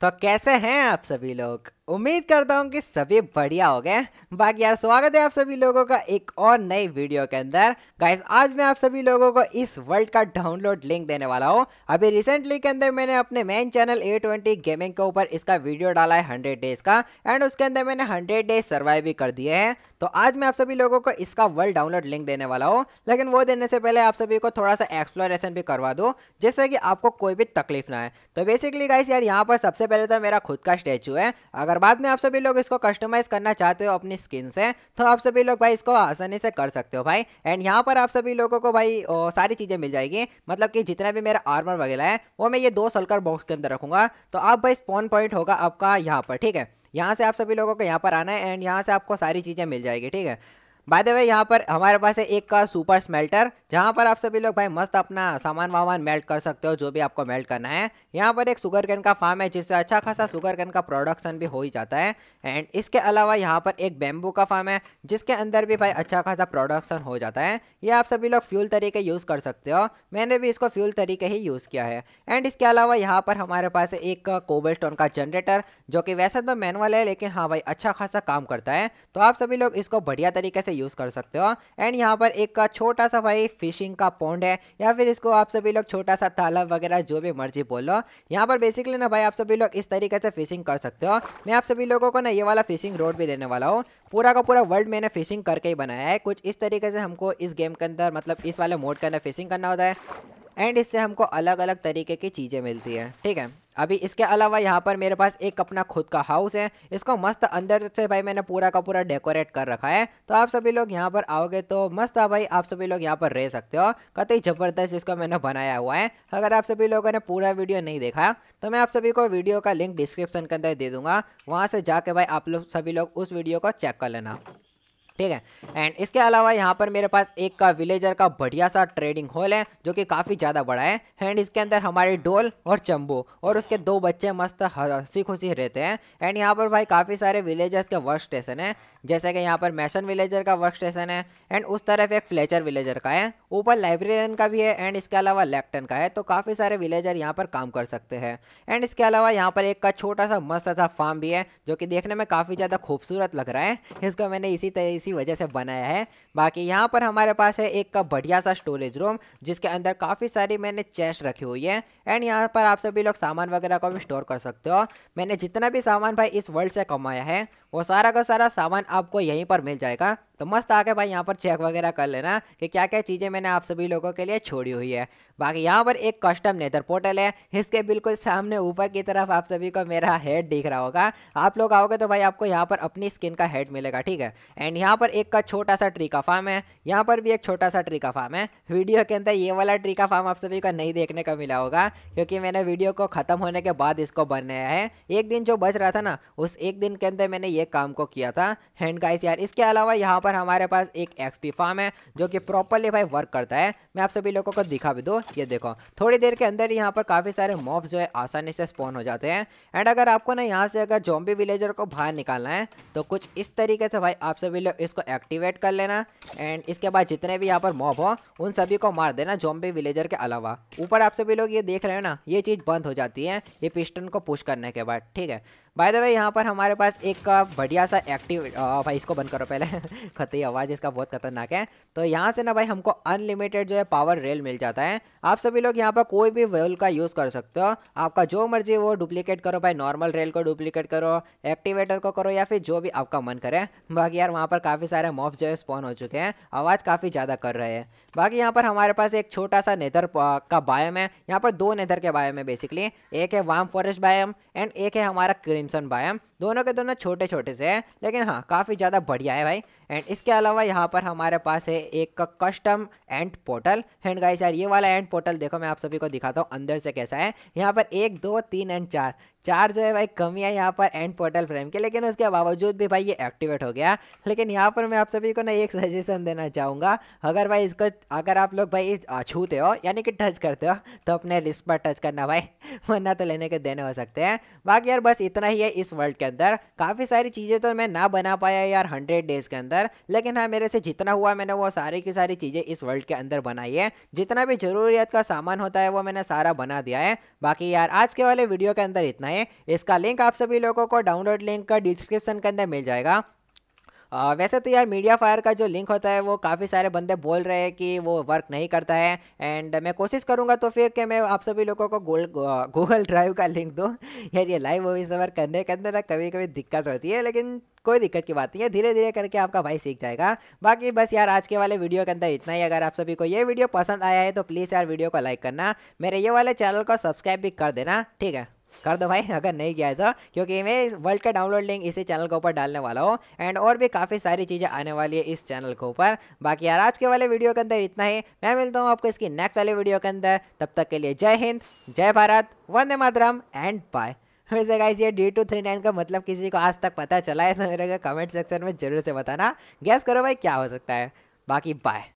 तो कैसे हैं आप सभी लोग उम्मीद करता हूँ कि सभी बढ़िया हो गए बाकी यार स्वागत है आप सभी लोगों का एक और नई वीडियो के अंदर गाइस आज मैं आप सभी लोगों को इस वर्ल्ड का डाउनलोड लिंक देने वाला हूँ अभी रिसेंटली के अंदर मैंने अपने main channel A twenty gaming के ऊपर इसका वीडियो डाला है हंड्रेड डेज का एंड उसके अंदर मैंने हंड्रेड डेज सर्वाइव भी कर दिए हैं तो आज मैं आप सभी लोगों को इसका वर्ल्ड डाउनलोड लिंक देने वाला हूँ लेकिन वो देने से पहले आप सभी को थोड़ा सा एक्सप्लोरेशन भी करवा दो जिससे कि आपको कोई भी तकलीफ ना है तो बेसिकली गाइस यार यहाँ पर सबसे पहले तो मेरा खुद का स्टेचू है अगर और बाद में आप सभी लोग इसको कस्टमाइज करना चाहते हो अपनी स्किन से तो आप सभी लोग भाई इसको आसानी से कर सकते हो भाई एंड यहाँ पर आप सभी लोगों को भाई ओ, सारी चीज़ें मिल जाएगी मतलब कि जितना भी मेरा आर्मर वगैरह है वो मैं ये दो सलकर बॉक्स के अंदर रखूंगा तो आप भाई स्पॉन पॉइंट होगा आपका यहाँ पर ठीक है यहाँ से आप सभी लोगों को यहाँ पर आना है एंड यहाँ से आपको सारी चीज़ें मिल जाएगी ठीक है बाय द वे यहाँ पर हमारे पास है एक का सुपर स्मेल्टर जहाँ पर आप सभी लोग भाई मस्त अपना सामान वामान मेल्ट कर सकते हो जो भी आपको मेल्ट करना है यहाँ पर एक शुगर कैन का फार्म है जिससे अच्छा खासा शुगर कैन का प्रोडक्शन भी हो ही जाता है एंड इसके अलावा यहाँ पर एक बेम्बू का फार्म है जिसके अंदर भी भाई अच्छा खासा प्रोडक्शन हो जाता है ये आप सभी लोग फ्यूल तरीके यूज़ कर सकते हो मैंने भी इसको फ्यूल तरीके ही यूज़ किया है एंड इसके अलावा यहाँ पर हमारे पास है एक कोबल स्टोन का जनरेटर जो कि वैसे तो मैनुअल है लेकिन हाँ भाई अच्छा खासा काम करता है तो आप सभी लोग इसको बढ़िया तरीके से यूज़ कर सकते हो एंड यहाँ पर एक का छोटा सा भाई फिशिंग का पॉन्ड है या फिर इसको आप सभी लोग छोटा सा तालाब वगैरह जो भी मर्जी बोलो यहाँ पर बेसिकली ना भाई आप सभी लोग इस तरीके से फिशिंग कर सकते हो मैं आप सभी लोगों को ना ये वाला फिशिंग रोड भी देने वाला हूँ पूरा का पूरा वर्ल्ड मैंने फिशिंग करके ही बनाया है कुछ इस तरीके से हमको इस गेम के अंदर मतलब इस वाले मोड के अंदर फिशिंग करना होता है एंड इससे हमको अलग अलग तरीके की चीज़ें मिलती है ठीक है अभी इसके अलावा यहाँ पर मेरे पास एक अपना खुद का हाउस है इसको मस्त अंदर से भाई मैंने पूरा का पूरा डेकोरेट कर रखा है तो आप सभी लोग यहाँ पर आओगे तो मस्त भाई आप सभी लोग यहाँ पर रह सकते हो कतई ज़बरदस्त इसको मैंने बनाया हुआ है अगर आप सभी लोगों ने पूरा वीडियो नहीं देखा तो मैं आप सभी को वीडियो का लिंक डिस्क्रिप्शन के अंदर दे दूंगा वहाँ से जाके भाई आप लोग सभी लोग उस वीडियो को चेक कर लेना ठीक है एंड इसके अलावा यहाँ पर मेरे पास एक का विलेजर का बढ़िया सा ट्रेडिंग हॉल है जो कि काफ़ी ज़्यादा बड़ा है एंड इसके अंदर हमारे डोल और चंबू और उसके दो बच्चे मस्त हंसी खुशी रहते हैं एंड यहाँ पर भाई काफ़ी सारे विलेजर्स के वर्क स्टेशन है जैसे कि यहाँ पर मैशन विलेजर का वर्क स्टेशन है एंड उस तरफ एक फ्लेचर विलेजर का है ऊपर लाइब्रेरियन का भी है एंड इसके अलावा लेप्टन का है तो काफ़ी सारे विलेजर यहाँ पर काम कर सकते हैं एंड इसके अलावा यहाँ पर एक का छोटा सा मस्त सा फार्म भी है जो कि देखने में काफ़ी ज़्यादा खूबसूरत लग रहा है इसको मैंने इसी तरह इसी वजह से बनाया है बाकी यहाँ पर हमारे पास है एक का बढ़िया सा स्टोरेज रूम जिसके अंदर काफ़ी सारी मैंने चेस्ट रखी हुई है एंड यहाँ पर आप सभी लोग सामान वगैरह को भी स्टोर कर सकते हो मैंने जितना भी सामान भाई इस वर्ल्ड से कमाया है वो सारा का सारा सामान आपको यहीं पर मिल जाएगा तो मस्त आके भाई यहाँ पर चेक वगैरह कर लेना कि क्या क्या चीज़ें मैंने आप सभी लोगों के लिए छोड़ी हुई है बाकी यहाँ पर एक कस्टम नेदर पोर्टल है इसके बिल्कुल सामने ऊपर की तरफ आप सभी को मेरा हेड दिख रहा होगा आप लोग आओगे तो भाई आपको यहाँ पर अपनी स्किन का हेड मिलेगा ठीक है एंड यहाँ पर एक का छोटा सा ट्रीका फार्म है यहाँ पर भी एक छोटा सा ट्रीका फार्म है वीडियो के अंदर ये वाला ट्रीका फार्म आप सभी को नहीं देखने का मिला होगा क्योंकि मैंने वीडियो को ख़त्म होने के बाद इसको बनाया है एक दिन जो बच रहा था ना उस एक दिन के अंदर मैंने ये काम को किया था हैंड गाइस यार इसके अलावा यहाँ पर हमारे पास एक एक्सपी फार्म है जो कि प्रॉपरली भाई वर्क करता है मैं आप सभी लोगों को दिखा भी दूँ ये देखो थोड़ी देर के अंदर यहाँ पर काफ़ी सारे मॉब्स जो है आसानी से स्पॉन हो जाते हैं एंड अगर आपको ना यहाँ से अगर जॉम्बी विलेजर को बाहर निकालना है तो कुछ इस तरीके से भाई आप सभी लोग इसको एक्टिवेट कर लेना एंड इसके बाद जितने भी यहाँ पर मॉब हो उन सभी को मार देना जॉम्बी विलेजर के अलावा ऊपर आप सभी लोग ये देख रहे हो ना ये चीज़ बंद हो जाती है ये पिस्टन को पुश करने के बाद ठीक है बाय द वे यहाँ पर हमारे पास एक बढ़िया सा एक्टिव भाई इसको बंद करो पहले खतरी आवाज़ इसका बहुत खतरनाक है तो यहाँ से ना भाई हमको अनलिमिटेड जो है पावर रेल मिल जाता है आप सभी लोग यहाँ पर कोई भी वेल का यूज़ कर सकते हो आपका जो मर्जी वो डुप्लीकेट करो भाई नॉर्मल रेल को डुप्लीकेट करो एक्टिवेटर को करो या फिर जो भी आपका मन करे बाकी यार वहाँ पर काफ़ी सारे मॉफ जो है स्पॉन हो चुके हैं आवाज़ काफ़ी ज़्यादा कर रहे हैं बाकी यहाँ पर हमारे पास एक छोटा सा नेदर का बायम है यहाँ पर दो नेदर के बायम है बेसिकली एक है वाम फॉरेस्ट बायम एंड एक है हमारा क्रीन Simpson biome दोनों के दोनों छोटे छोटे से हैं लेकिन हाँ काफ़ी ज़्यादा बढ़िया है भाई एंड इसके अलावा यहाँ पर हमारे पास है एक का custom and portal and guys यार ये वाला एंड पोर्टल देखो मैं आप सभी को दिखाता हूँ अंदर से कैसा है यहाँ पर एक दो तीन एंड चार चार जो है भाई कमी है यहाँ पर एंड पोर्टल फ्रेम के लेकिन उसके बावजूद भी भाई ये एक्टिवेट हो गया लेकिन यहाँ पर मैं आप सभी को ना एक सजेशन देना चाहूँगा अगर भाई इसको अगर आप लोग भाई छूते हो यानी कि टच करते हो तो अपने रिस्ट पर टच करना भाई वरना तो लेने के देने हो सकते हैं बाकी यार बस इतना ही है इस वर्ल्ड के अंदर काफ़ी सारी चीज़ें तो मैं ना बना पाया यार हंड्रेड डेज़ के अंदर लेकिन हाँ मेरे से जितना हुआ मैंने वो सारी की सारी चीज़ें इस वर्ल्ड के अंदर बनाई है जितना भी ज़रूरियात का सामान होता है वो मैंने सारा बना दिया है बाकी यार आज के वाले वीडियो के अंदर इतना है इसका लिंक आप सभी लोगों को डाउनलोड लिंक का डिस्क्रिप्शन के अंदर मिल जाएगा आ, वैसे तो यार मीडिया फायर का जो लिंक होता है वो काफ़ी सारे बंदे बोल रहे हैं कि वो वर्क नहीं करता है एंड मैं कोशिश करूँगा तो फिर कि मैं आप सभी लोगों को गूगल ड्राइव का लिंक दूँ यार ये लाइव मूवी सवर करने के अंदर कभी कभी दिक्कत होती है लेकिन कोई दिक्कत की बात नहीं है धीरे धीरे करके आपका भाई सीख जाएगा बाकी बस यार आज के वाले वीडियो के अंदर इतना ही अगर आप सभी को ये वीडियो पसंद आया है तो प्लीज़ यार वीडियो को लाइक करना मेरे ये वाले चैनल को सब्सक्राइब भी कर देना ठीक है कर दो भाई अगर नहीं किया तो क्योंकि मैं वर्ल्ड का डाउनलोड लिंक इसी चैनल के ऊपर डालने वाला हूँ एंड और भी काफ़ी सारी चीज़ें आने वाली है इस चैनल के ऊपर बाकी यार आज के वाले वीडियो के अंदर इतना ही मैं मिलता हूँ आपको इसकी नेक्स्ट वाले वीडियो के अंदर तब तक के लिए जय हिंद जय भारत वंदे मातरम एंड बाय वैसे गाइस ये डी टू थ्री नाइन का मतलब किसी को आज तक पता चला है तो मेरे कमेंट सेक्शन में जरूर से बताना गैस करो भाई क्या हो सकता है बाकी बाय